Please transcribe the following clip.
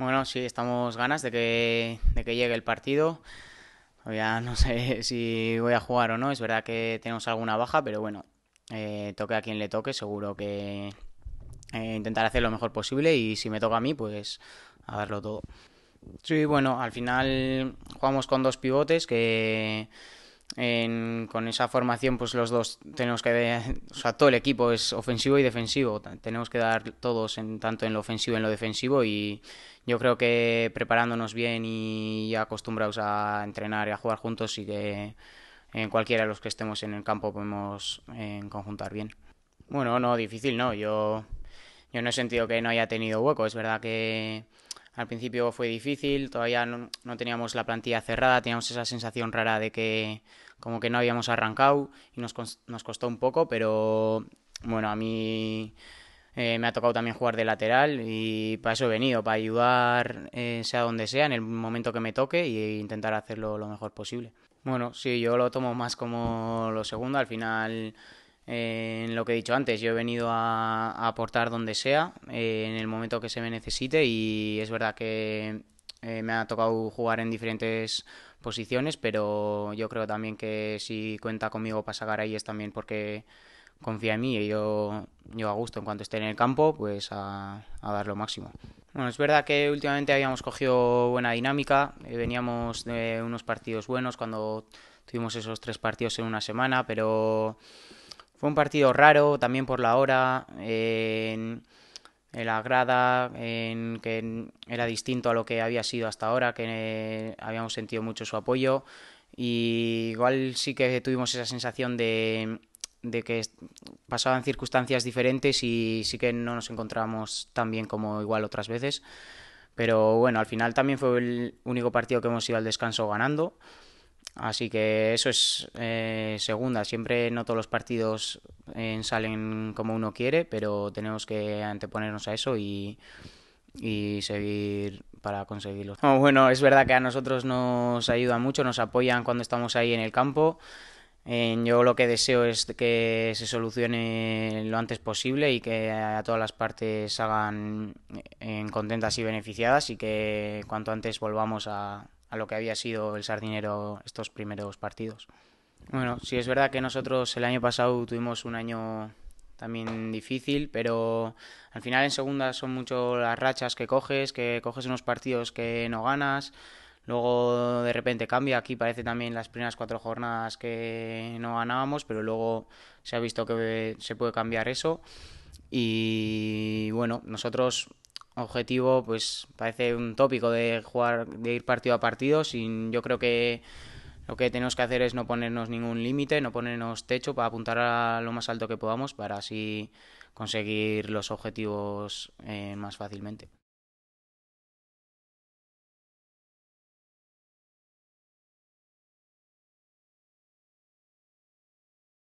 Bueno, sí, estamos ganas de que, llegue el partido. Todavía no sé si voy a jugar o no. Es verdad que tenemos alguna baja, pero bueno, eh, toque a quien le toque, seguro que intentar eh, intentaré hacer lo mejor posible y si me toca a mí, pues a darlo todo. Sí, bueno, al final jugamos con dos pivotes que en, con esa formación, pues los dos tenemos que. O sea, todo el equipo es ofensivo y defensivo. Tenemos que dar todos, en, tanto en lo ofensivo y en lo defensivo. Y yo creo que preparándonos bien y acostumbrados a entrenar y a jugar juntos, y que en cualquiera de los que estemos en el campo podemos eh, conjuntar bien. Bueno, no, difícil no. Yo, yo no he sentido que no haya tenido hueco. Es verdad que al principio fue difícil, todavía no, teníamos la plantilla cerrada, teníamos esa sensación rara de que como que no habíamos arrancado y nos, nos costó un poco, pero bueno, a mí eh, me ha tocado también jugar de lateral y para eso he venido, para ayudar eh, sea donde sea, en el momento que me toque e intentar hacerlo lo mejor posible. Bueno, sí, yo lo tomo más como lo segundo, al final eh, en lo que he dicho antes, yo he venido a, aportar donde sea, eh, en el momento que se me necesite y es verdad que eh, me ha tocado jugar en diferentes posiciones, pero yo creo también que si cuenta conmigo para sacar ahí es también porque confía en mí y yo, yo a gusto en cuanto esté en el campo, pues a dar lo máximo. Bueno, es verdad que últimamente habíamos cogido buena dinámica, veníamos de unos partidos buenos cuando tuvimos esos tres partidos en una semana, pero fue un partido raro también por la hora, en, la grada, en, que era distinto a lo que había sido hasta ahora, que eh, habíamos sentido mucho su apoyo. Y igual sí que tuvimos esa sensación de, de que pasaban circunstancias diferentes y sí que no nos encontrábamos tan bien como igual otras veces. Pero bueno, al final también fue el único partido que hemos ido al descanso ganando. Así que eso es eh, segunda. Siempre no todos los partidos eh, salen como uno quiere, pero tenemos que anteponernos a eso y, seguir para conseguirlo. Oh, bueno, es verdad que a nosotros nos ayuda mucho, nos apoyan cuando estamos ahí en el campo. Eh, yo lo que deseo es que se solucione lo antes posible y que a todas las partes hagan contentas y beneficiadas y que cuanto antes volvamos a, a lo que había sido el Sardinero estos primeros partidos. Bueno, sí es verdad que nosotros el año pasado tuvimos un año también difícil, pero al final en segunda son mucho las rachas que coges, que coges unos partidos que no ganas, luego de repente cambia, aquí parece también las primeras cuatro jornadas que no ganábamos, pero luego se ha visto que se puede cambiar eso. Y bueno, nosotros objetivo, pues parece un tópico de jugar, de ir partido a partido. Sin, yo creo que lo que tenemos que hacer es no ponernos ningún límite, no ponernos techo para apuntar a lo más alto que podamos para así conseguir los objetivos eh, más fácilmente.